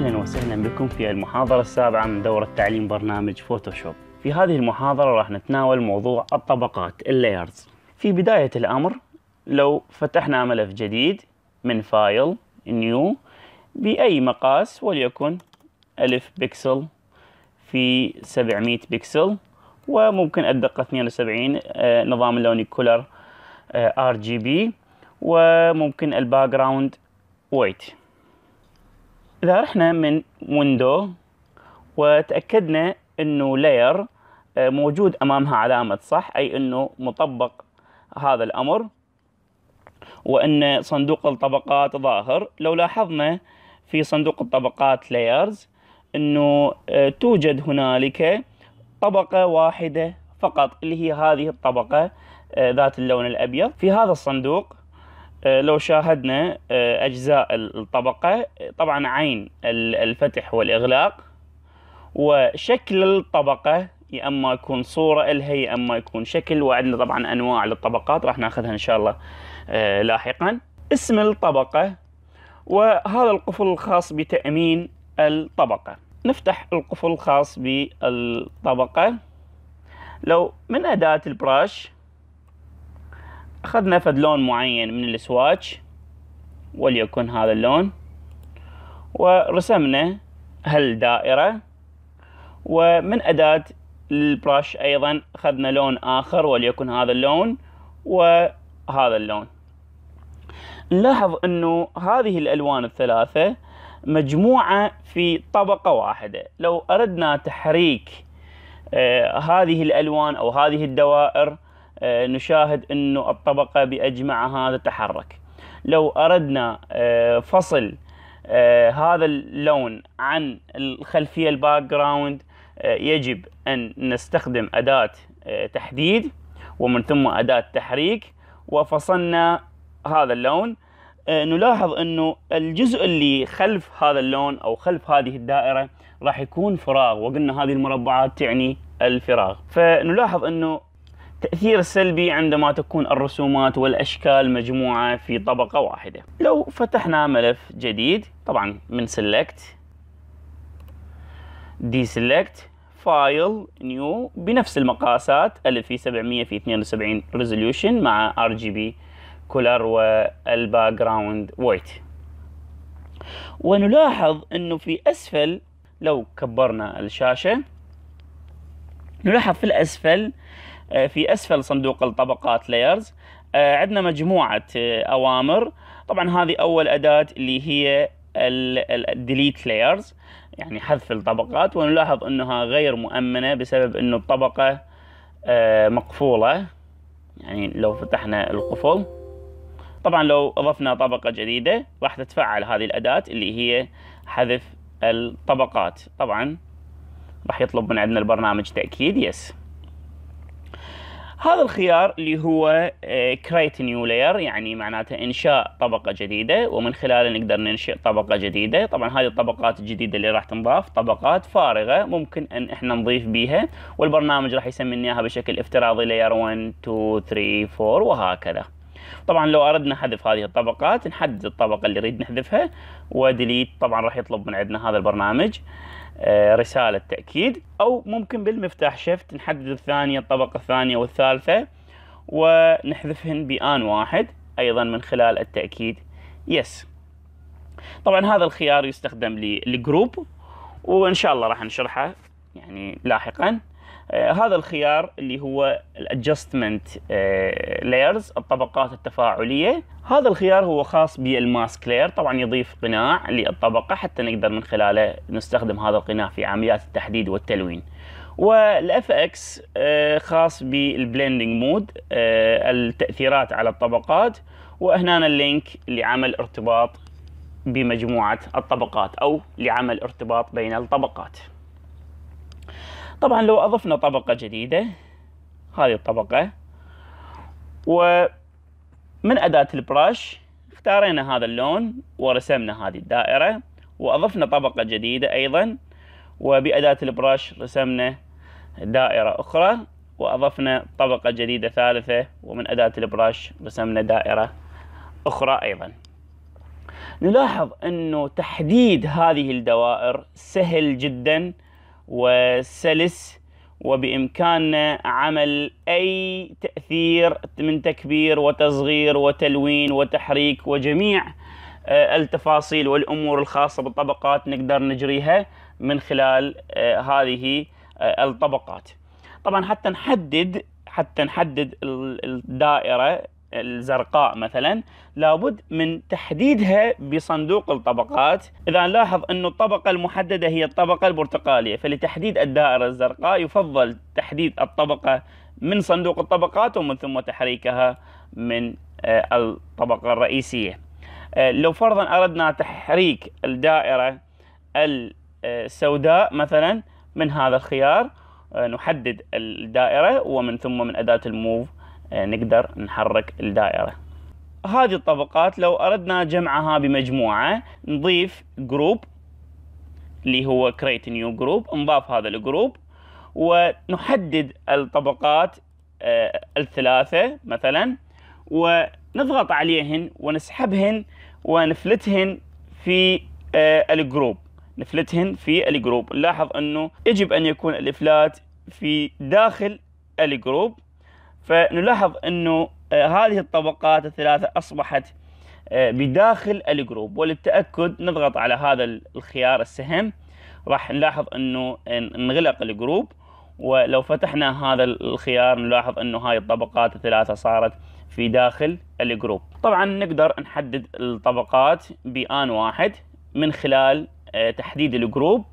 أهلا وسهلا بكم في المحاضرة السابعة من دورة تعليم برنامج فوتوشوب في هذه المحاضرة راح نتناول موضوع الطبقات اللايرز في بداية الأمر لو فتحنا ملف جديد من فايل نيو بأي مقاس وليكن ألف بكسل في 700 بكسل وممكن الدقة آه، 72 نظام اللون كولر ار جي بي وممكن الباك جراوند ويت إذا رحنا من ويندو وتأكدنا أنه لاير آه، موجود أمامها علامة صح أي أنه مطبق هذا الأمر وأن صندوق الطبقات ظاهر لو لاحظنا في صندوق الطبقات لايرز أنه آه، توجد هنالك طبقة واحدة فقط اللي هي هذه الطبقة آه، ذات اللون الأبيض في هذا الصندوق آه، لو شاهدنا آه، أجزاء الطبقة طبعا عين الفتح والإغلاق وشكل الطبقة يا اما يكون صوره الها يا اما يكون شكل وعندنا طبعا انواع للطبقات راح ناخذها ان شاء الله آه، لاحقا اسم الطبقه وهذا القفل الخاص بتامين الطبقه نفتح القفل الخاص بالطبقه لو من اداه البراش اخذنا فد لون معين من السواتش وليكن هذا اللون ورسمنا هالدائرة ومن أداة البراش أيضا أخذنا لون آخر وليكن هذا اللون وهذا اللون نلاحظ أنه هذه الألوان الثلاثة مجموعة في طبقة واحدة لو أردنا تحريك آه هذه الألوان أو هذه الدوائر آه، نشاهد انه الطبقه باجمعها تتحرك لو اردنا آه، فصل آه، هذا اللون عن الخلفيه الباك جراوند يجب ان نستخدم اداه تحديد ومن ثم اداه تحريك وفصلنا هذا اللون نلاحظ انه الجزء اللي خلف هذا اللون او خلف هذه الدائره راح يكون فراغ وقلنا هذه المربعات تعني الفراغ فنلاحظ انه التأثير السلبي عندما تكون الرسومات والأشكال مجموعة في طبقة واحدة لو فتحنا ملف جديد طبعا من سيلكت دي سيلكت فايل نيو بنفس المقاسات 1700 في 72 ريزوليوشن مع ار جي بي كولر والباك جراوند وايت ونلاحظ انه في اسفل لو كبرنا الشاشه نلاحظ في الاسفل آه، في اسفل صندوق الطبقات لايرز آه، عندنا مجموعه آه، اوامر طبعا هذه اول اداه اللي هي الديليت لايرز يعني حذف الطبقات ونلاحظ انها غير مؤمنه بسبب انه الطبقه مقفوله يعني لو فتحنا القفل طبعا لو اضفنا طبقه جديده راح تتفعل هذه الاداه اللي هي حذف الطبقات طبعا راح يطلب من عندنا البرنامج تاكيد يس هذا الخيار اللي هو كريت نيو لاير يعني معناته انشاء طبقه جديده ومن خلاله نقدر ننشئ طبقه جديده طبعا هذه الطبقات الجديده اللي راح تنضاف طبقات فارغه ممكن ان احنا نضيف بيها والبرنامج راح يسمينا اياها بشكل افتراضي لاير 1 2 3 4 وهكذا طبعا لو اردنا حذف هذه الطبقات نحدد الطبقه اللي نريد نحذفها وديليت طبعا راح يطلب من عندنا هذا البرنامج آه، رسالة تأكيد أو ممكن بالمفتاح شفت نحدد الثانية الطبقة الثانية والثالثة ونحذفهن بآن واحد أيضا من خلال التأكيد يس طبعا هذا الخيار يستخدم للجروب وإن شاء الله راح نشرحه يعني لاحقا آه، هذا الخيار اللي هو الادجستمنت آه، لايرز الطبقات التفاعليه هذا الخيار هو خاص بالماسك لاير طبعا يضيف قناع للطبقه حتى نقدر من خلاله نستخدم هذا القناع في عمليات التحديد والتلوين والاف اكس آه، خاص بالبلندنج مود التاثيرات على الطبقات وهنا اللينك لعمل ارتباط بمجموعه الطبقات او لعمل ارتباط بين الطبقات طبعا لو أضفنا طبقة جديدة هذه الطبقة ومن أداة البراش اختارينا هذا اللون ورسمنا هذه الدائرة وأضفنا طبقة جديدة أيضا وبأداة البراش رسمنا دائرة أخرى وأضفنا طبقة جديدة ثالثة ومن أداة البراش رسمنا دائرة أخرى أيضا نلاحظ أنه تحديد هذه الدوائر سهل جداً وسلس وبإمكاننا عمل أي تأثير من تكبير وتصغير وتلوين وتحريك وجميع آه، التفاصيل والأمور الخاصة بالطبقات نقدر نجريها من خلال آه، هذه آه، الطبقات طبعا حتى نحدد حتى نحدد الدائرة الزرقاء مثلا لابد من تحديدها بصندوق الطبقات إذا نلاحظ أن الطبقة المحددة هي الطبقة البرتقالية فلتحديد الدائرة الزرقاء يفضل تحديد الطبقة من صندوق الطبقات ومن ثم تحريكها من آه، الطبقة الرئيسية آه، لو فرضا أردنا تحريك الدائرة آه، السوداء مثلا من هذا الخيار نحدد الدائرة ومن ثم من أداة الموف آه، نقدر نحرك الدائرة هذه الطبقات لو أردنا جمعها بمجموعة نضيف جروب اللي هو create new group نضاف هذا الجروب ونحدد الطبقات آه، الثلاثة مثلا ونضغط عليهن ونسحبهن ونفلتهن في آه، الجروب نفلتهن في الجروب نلاحظ أنه يجب أن يكون الإفلات في داخل الجروب فنلاحظ أنه آه، هذه الطبقات الثلاثة أصبحت آه، بداخل الجروب وللتأكد نضغط على هذا الخيار السهم راح نلاحظ أنه انغلق الجروب ولو فتحنا هذا الخيار نلاحظ أنه هاي الطبقات الثلاثة صارت في داخل الجروب طبعا نقدر نحدد الطبقات بآن واحد من خلال آه، تحديد الجروب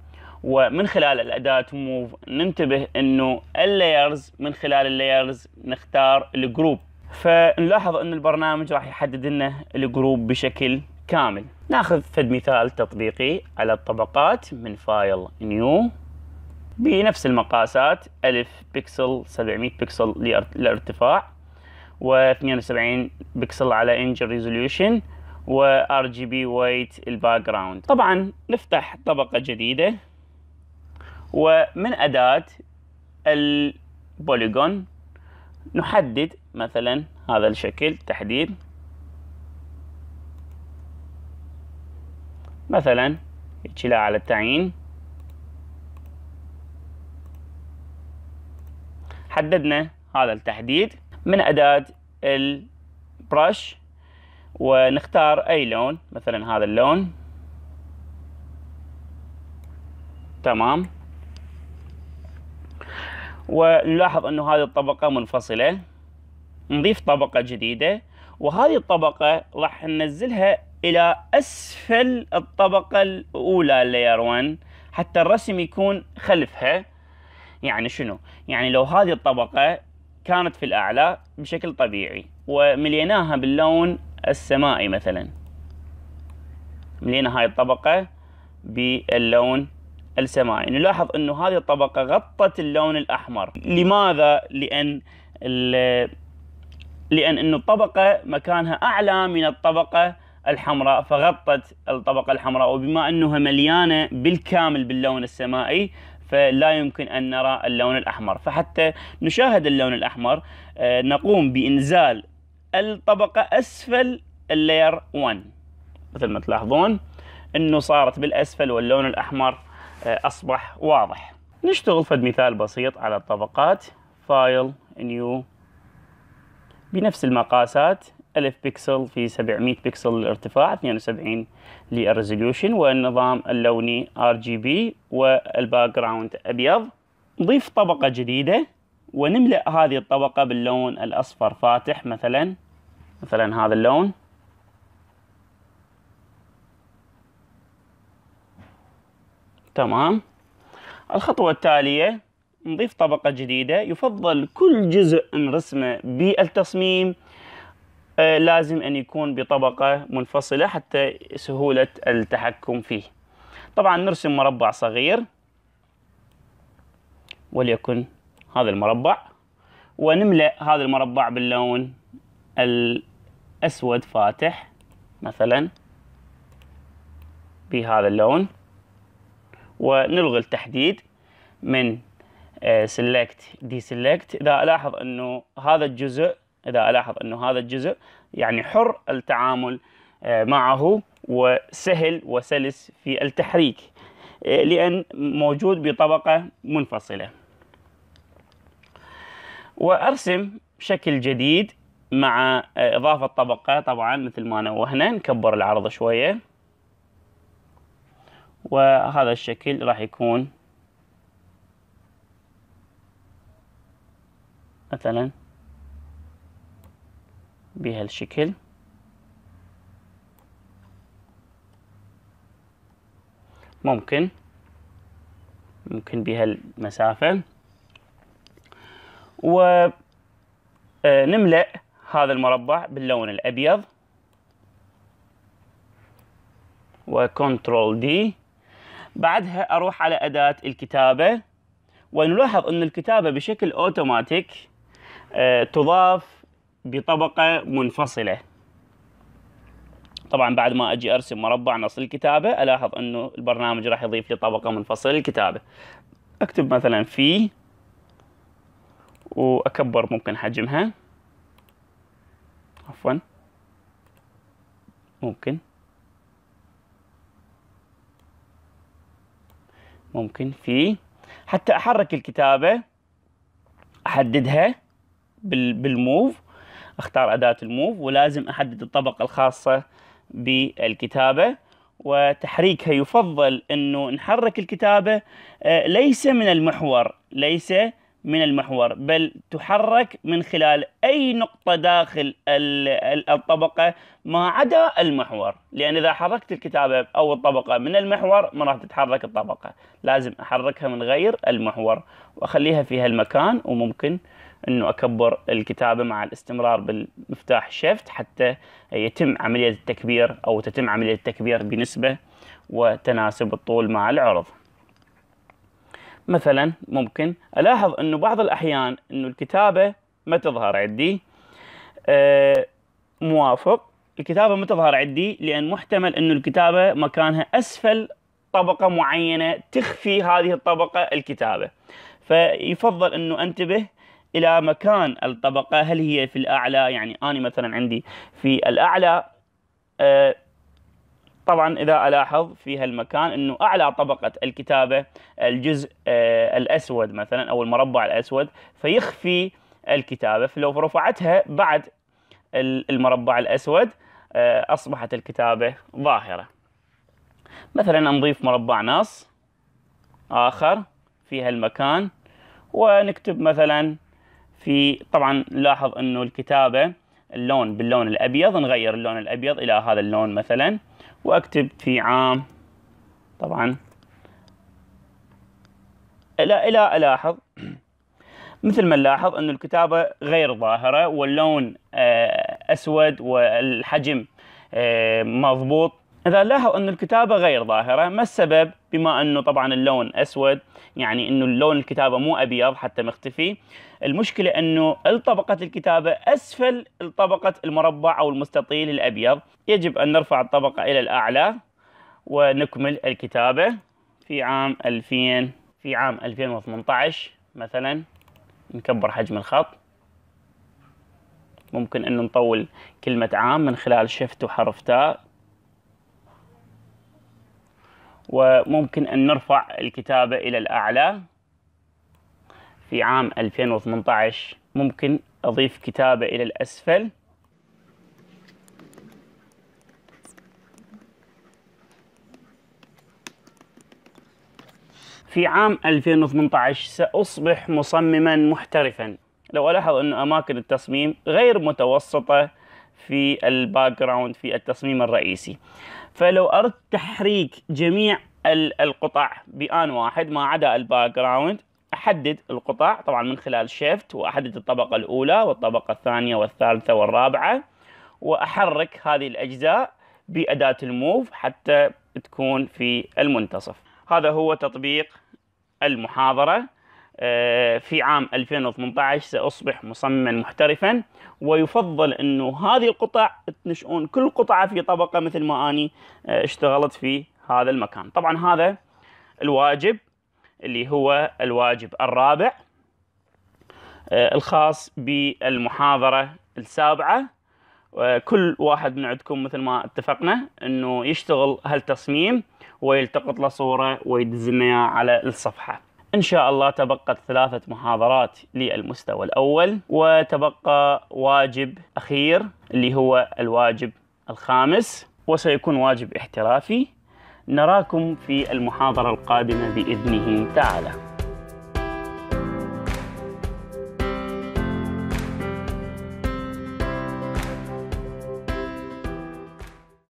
ومن خلال الأداة موف ننتبه أنه اللايرز من خلال اللايرز نختار الجروب فنلاحظ أن البرنامج راح يحدد لنا الجروب بشكل كامل ناخذ فد مثال تطبيقي على الطبقات من فايل نيو بنفس المقاسات 1000 بكسل 700 بكسل للارتفاع و72 بكسل على انجل ريزوليوشن ار جي بي ويت الباك جراوند طبعا نفتح طبقه جديده ومن أداة البوليجون نحدد مثلا هذا الشكل تحديد مثلا لا على التعيين حددنا هذا التحديد من أداة البرش ونختار أي لون مثلا هذا اللون تمام ونلاحظ أنه هذه الطبقة منفصلة نضيف طبقة جديدة وهذه الطبقة راح ننزلها إلى أسفل الطبقة الأولى layer 1 حتى الرسم يكون خلفها يعني شنو؟ يعني لو هذه الطبقة كانت في الأعلى بشكل طبيعي ومليناها باللون السمائي مثلا ملينا هاي الطبقة باللون السمائي يعني نلاحظ أنه هذه الطبقة غطت اللون الأحمر لماذا؟ لأن لأن أنه الطبقة مكانها أعلى من الطبقة الحمراء فغطت الطبقة الحمراء وبما أنها مليانة بالكامل باللون السمائي فلا يمكن أن نرى اللون الأحمر فحتى نشاهد اللون الأحمر آه، نقوم بإنزال الطبقة أسفل اللير 1 مثل ما تلاحظون أنه صارت بالأسفل واللون الأحمر آه، أصبح واضح نشتغل فد مثال بسيط على الطبقات فايل نيو بنفس المقاسات 1000 بكسل في 700 بكسل الارتفاع 72 للريزولوشن والنظام اللوني RGB والباك جراوند أبيض نضيف طبقة جديدة ونملأ هذه الطبقة باللون الأصفر فاتح مثلا مثلا هذا اللون تمام الخطوة التالية نضيف طبقة جديدة يفضل كل جزء نرسمه بالتصميم آه، لازم أن يكون بطبقة منفصلة حتى سهولة التحكم فيه طبعا نرسم مربع صغير وليكن هذا المربع ونملأ هذا المربع باللون الأسود فاتح مثلا بهذا اللون ونلغي التحديد من سيلكت دي سيلكت اذا الاحظ انه هذا الجزء اذا الاحظ انه هذا الجزء يعني حر التعامل آه، معه وسهل وسلس في التحريك آه، لأن موجود بطبقة منفصلة وأرسم شكل جديد مع آه، إضافة طبقة طبعا مثل ما نوهنا نكبر العرض شوية وهذا الشكل راح يكون مثلا بهالشكل ممكن ممكن بهالمسافة ونملأ آه، هذا المربع باللون الأبيض وكنترول دي بعدها اروح على اداه الكتابه ونلاحظ ان الكتابه بشكل اوتوماتيك آه، تضاف بطبقه منفصله طبعا بعد ما اجي ارسم مربع نص الكتابه الاحظ انه البرنامج راح يضيف لي طبقه منفصله للكتابه اكتب مثلا في واكبر ممكن حجمها عفوا ممكن ممكن في حتى احرك الكتابه احددها بالموف اختار اداه الموف ولازم احدد الطبقه الخاصه بالكتابه وتحريكها يفضل انه نحرك الكتابه آه، ليس من المحور ليس من المحور بل تحرك من خلال أي نقطة داخل الطبقة ما عدا المحور لأن إذا حركت الكتابة أو الطبقة من المحور ما راح تتحرك الطبقة لازم أحركها من غير المحور وأخليها في هالمكان وممكن أنه أكبر الكتابة مع الاستمرار بالمفتاح شيفت حتى يتم عملية التكبير أو تتم عملية التكبير بنسبة وتناسب الطول مع العرض مثلا ممكن الاحظ انه بعض الاحيان انه الكتابه ما تظهر عندي آه، موافق الكتابه ما تظهر عندي لان محتمل انه الكتابه مكانها اسفل طبقه معينه تخفي هذه الطبقه الكتابه فيفضل انه انتبه الى مكان الطبقه هل هي في الاعلى يعني انا مثلا عندي في الاعلى أه طبعا اذا الاحظ في هالمكان انه اعلى طبقه الكتابه الجزء آه، الاسود مثلا او المربع الاسود فيخفي الكتابه فلو رفعتها بعد المربع الاسود آه، اصبحت الكتابه ظاهره مثلا نضيف مربع نص اخر في هالمكان ونكتب مثلا في طبعا لاحظ انه الكتابه اللون باللون الابيض نغير اللون الابيض الى هذا اللون مثلا واكتب في عام طبعا لا الى الاحظ مثل ما نلاحظ أن الكتابة غير ظاهرة واللون آه، أسود والحجم آه، مضبوط إذا لاحظ أن الكتابة غير ظاهرة ما السبب بما أنه طبعا اللون أسود يعني أنه اللون الكتابة مو أبيض حتى مختفي المشكلة أنه طبقة الكتابة أسفل طبقة المربع أو المستطيل الأبيض يجب أن نرفع الطبقة إلى الأعلى ونكمل الكتابة في عام 2000 في عام 2018 مثلا نكبر حجم الخط ممكن أن نطول كلمة عام من خلال شفت وحرف تاء وممكن أن نرفع الكتابة إلى الأعلى في عام 2018 ممكن أضيف كتابة إلى الأسفل في عام 2018 سأصبح مصمما محترفا لو ألاحظ أن أماكن التصميم غير متوسطة في الباك جراوند في التصميم الرئيسي فلو اردت تحريك جميع القطع بان واحد ما عدا الباك جراوند احدد القطع طبعا من خلال شيفت واحدد الطبقه الاولى والطبقه الثانيه والثالثه والرابعه واحرك هذه الاجزاء باداه الموف حتى تكون في المنتصف هذا هو تطبيق المحاضره آه، في عام 2018 سأصبح مصمما محترفا ويفضل أنه هذه القطع تنشئون كل قطعة في طبقة مثل ما أني آه، اشتغلت في هذا المكان طبعا هذا الواجب اللي هو الواجب الرابع آه، الخاص بالمحاضرة السابعة كل واحد من عندكم مثل ما اتفقنا انه يشتغل هالتصميم ويلتقط له صوره ويدزلنا على الصفحه إن شاء الله تبقت ثلاثة محاضرات للمستوى الأول وتبقى واجب أخير اللي هو الواجب الخامس وسيكون واجب احترافي نراكم في المحاضرة القادمة بإذنه تعالى